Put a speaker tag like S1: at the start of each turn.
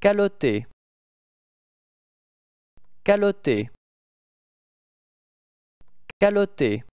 S1: Caloté. Caloté. Caloté.